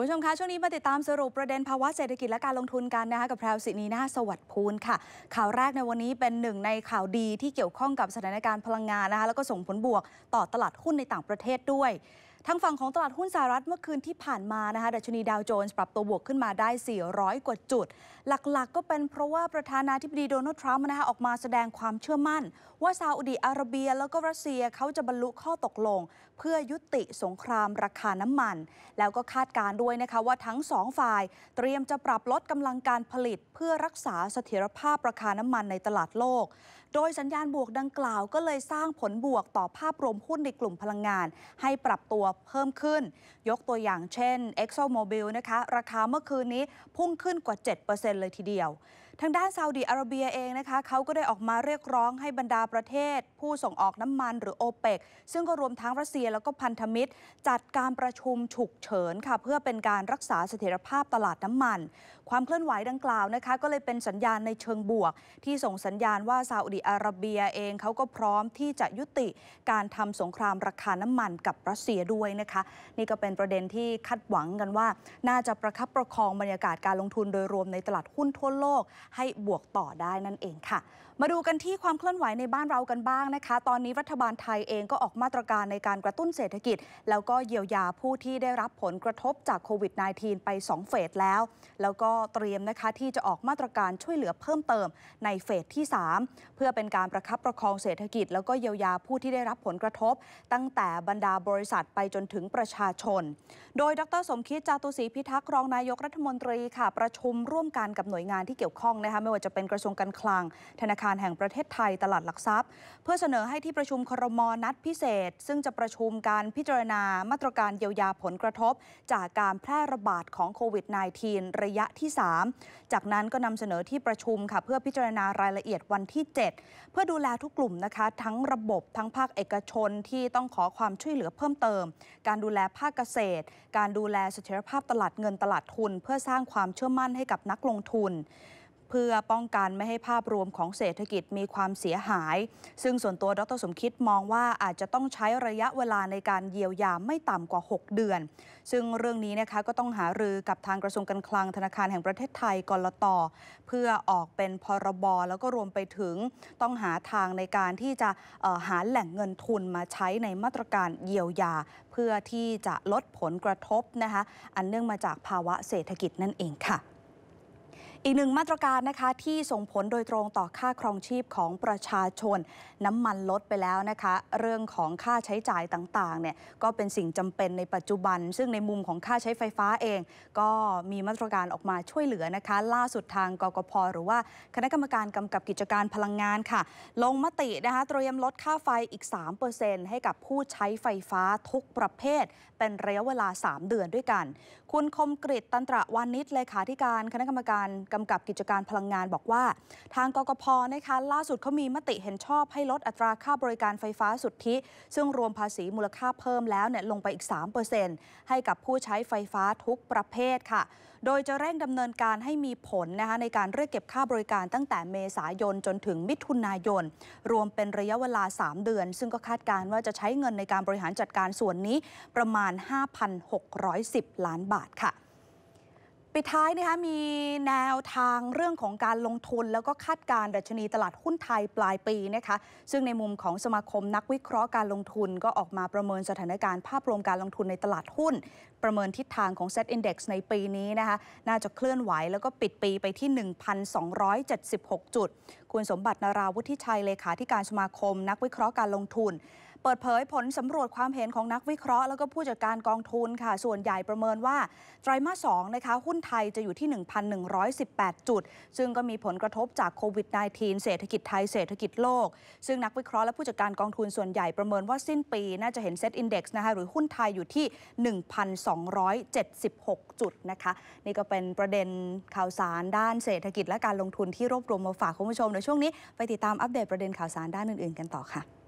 คุณผู้ชมคะ ช่วงนี้มาติดตามสรุปประเด็นภาวะเศรษฐกิจและการลงทุนกันนะคะกับแพรวสินีนาสวัสดิ์พูลค่ะ ข่าวแรกในวันนี้เป็นหนึ่งในข่าวดีที่เกี่ยวข้องกับสถานการณ์พลังงานนะคะแล้วก็ส่งผลบวกต่อตลาดหุ้นในต่างประเทศด้วยทางฝั่งของตลาดหุ้นสหรัฐเมื่อคืนที่ผ่านมานะคะดัชนีดาวโจนส์ปรับตัวบวกขึ้นมาได้ 400 กว่าจุด หลักๆ ก็เป็นเพราะว่าประธานาธิบดีโดนัลด์ทรัมป์นะคะออกมาแสดงความเชื่อมั่น ว่าซาอุดีอาระเบียแล้วก็รัสเซียเขาจะบรรลุข้อตกลง เพื่อยุติสงครามราคาน้ำมัน แล้วก็คาดการด้วยนะคะว่าทั้งสองฝ่ายเตรียมจะปรับลดกำลังการผลิต เพื่อรักษาเสถียรภาพราคาน้ำมันในตลาดโลกโดยสัญญาณบวกดังกล่าวก็เลยสร้างผลบวกต่อภาพรวมหุ้นในกลุ่มพลังงาน ให้ปรับตัวเพิ่มขึ้น ยกตัวอย่างเช่น ExxonMobil นะคะ ราคาเมื่อคืนนี้พุ่งขึ้นกว่า 7%เลยทีเดียวทางด้านซาอุดีอาระเบียเองนะคะเขาก็ได้ออกมาเรียกร้องให้บรรดาประเทศ ผู้ส่งออกน้ำมันหรือโอเปกซึ่งก็รวมทั้งรัสเซียแล้วก็พันธมิตร จัดการประชุมฉุกเฉินค่ะเพื่อเป็นการรักษาเสถียรภาพตลาดน้ำมัน ความเคลื่อนไหวดังกล่าวนะคะก็เลยเป็นสัญญาณในเชิงบวก ที่ส่งสัญญาณว่าซาอุดีอาระเบียเองเขาก็พร้อมที่จะยุติ การทำสงครามราคาน้ำมันกับรัสเซียด้วยนะคะนี่ก็เป็นประเด็นที่คาดหวังกันว่า น่าจะประคับประคองบรรยากาศการลงทุนโดยรวมในตลาดหุ้นทั่วโลกให้บวกต่อได้นั่นเองค่ะ มาดูกันที่ความเคลื่อนไหวในบ้านเรากันบ้างนะคะ ตอนนี้รัฐบาลไทยเองก็ออกมาตรการในการกระตุ้นเศรษฐกิจ แล้วก็เยียวยาผู้ที่ได้รับผลกระทบจากโควิด -19 ไป2เฟสแล้วแล้วก็เตรียมนะคะที่จะออกมาตรการช่วยเหลือเพิ่มเติม ในเฟสที่ 3 เพื่อเป็นการประคับประคองเศรษฐกิจ แล้วก็เยียวยาผู้ที่ได้รับผลกระทบ ตั้งแต่บรรดาบริษัทไปจนถึงประชาชน โดยดรสมคิดจาตุศรีพิทักษ์รองนายกรัฐมนตรีค่ะ ประชุมร่วมกันกับหน่วยงานที่เกี่ยวข้องนะคะไม่ว่าจะเป็นกระทรวงการคลัง ธนาคารแห่งประเทศไทยตลาดหลักทรัพย์ เพื่อเสนอให้ที่ประชุมครมนัดพิเศษ ซึ่งจะประชุมการพิจารณามาตรการเยียวยาผลกระทบจากการแพร่ระบาดของโควิด -19 ระยะที่ 3 จากนั้นก็นำเสนอที่ประชุมค่ะเพื่อพิจารณารายละเอียดวันที่ 7 เพื่อดูแลทุกกลุ่มนะคะ ทั้งระบบทั้งภาคเอกชนที่ต้องขอความช่วยเหลือเพิ่มเติม การดูแลภาคเกษตร การดูแลเสถียรภาพตลาดเงินตลาดทุนเพื่อสร้างความเชื่อมั่นให้กับนักลงทุนเพื่อป้องกันไม่ให้ภาพรวมของเศรษฐกิจมีความเสียหาย ซึ่งส่วนตัวดรสมคิดมองว่าอาจจะต้องใช้ระยะเวลาในการเยียวยาไม่ต่ำกว่า 6 เดือน ซึ่งเรื่องนี้นะคะก็ต้องหารือกับทางกระทรวงการคลังธนาคารแห่งประเทศไทยกรตเพื่อออกเป็นพรบแล้วก็รวมไปถึง ต้องหาทางในการที่จะหาแหล่งเงินทุนมาใช้ในมาตรการเยียวยา เพื่อที่จะลดผลกระทบนะคะอันเนื่องมาจากภาวะเศรษฐกิจนั่นเองค่ะอีกหนึ่งมาตรการนะคะที่ส่งผลโดยตรงต่อค่าครองชีพของประชาชนน้ำมันลดไปแล้วนะคะ เรื่องของค่าใช้จ่ายต่างๆเนี่ยก็เป็นสิ่งจำเป็นในปัจจุบัน ซึ่งในมุมของค่าใช้ไฟฟ้าเอง ก็มีมาตรการออกมาช่วยเหลือนะคะล่าสุดทางกกพหรือว่า คณะกรรมการกำกับกิจการพลังงานค่ะ ลงมตินะคะเตรียมลดค่าไฟอีก3%ให้กับผู้ใช้ไฟฟ้าทุกประเภทเป็นระยะเวลา 3 เดือนด้วยกัน คุณคมกริตตันตระวานิชเลขาธิการคณะกรรมการกำกับกิจการพลังงานบอกว่า ทางกกพนะคะล่าสุดเขามีมติเห็นชอบให้ลดอัตราค่าบริการไฟฟ้าสุทธิ ซึ่งรวมภาษีมูลค่าเพิ่มแล้วเนี่ยลงไปอีก 3%ให้กับผู้ใช้ไฟฟ้าทุกประเภทค่ะ โดยจะเร่งดำเนินการให้มีผลนะคะในการเรียกเก็บค่าบริการตั้งแต่เมษายนจนถึงมิถุนายน รวมเป็นระยะเวลา 3 เดือน ซึ่งก็คาดการว่าจะใช้เงินในการบริหารจัดการส่วนนี้ประมาณ 5,610 ล้านบาทค่ะปิดท้ายนะคะมีแนวทางเรื่องของการลงทุนแล้วก็คาดการดัชนีตลาดหุ้นไทยปลายปีนะคะซึ่งในมุมของสมาคมนักวิเคราะห์การลงทุน ก็ออกมาประเมินสถานการณ์ภาพรวมการลงทุนในตลาดหุ้น ประเมินทิศทางของ Set Index ในปีนี้นะคะน่าจะเคลื่อนไหวแล้วก็ปิดปีไปที่ 1,276 จุด คุณสมบัตินาราวุฒิชัยเลขาธิการสมาคมนักวิเคราะห์การลงทุนเปิดเผยผลสำรวจความเห็นของนักวิเคราะห์แล้วก็ผู้จัดการกองทุนค่ะส่วนใหญ่ประเมินว่าไตรมาสงนะคะหุ้นไทยจะอยู่ที่1,118จุดซึ่งก็มีผลกระทบจากโควิด -19 เศรษฐกิจไทยเศรษฐกิจโลกซึ่งนักวิเคราะห์และผู้จัดการกองทุนส่วนใหญ่ประเมินว่าสิ้นปี น่าจะเห็นเซตอินดี x นะคะหรือหุ้นไทยอยู่ที่ 1,276 จุดนะคะนี่ก็เป็นประเด็นข่าวสารด้านเศรษฐกิจ และการลงทุนที่รวบรวมมาฝากคุณผู้ชมในช่วงนี้ ไปติดตามอัปเดตประเด็นข่าวสารด้านอื่นๆ กันต่อค่ะ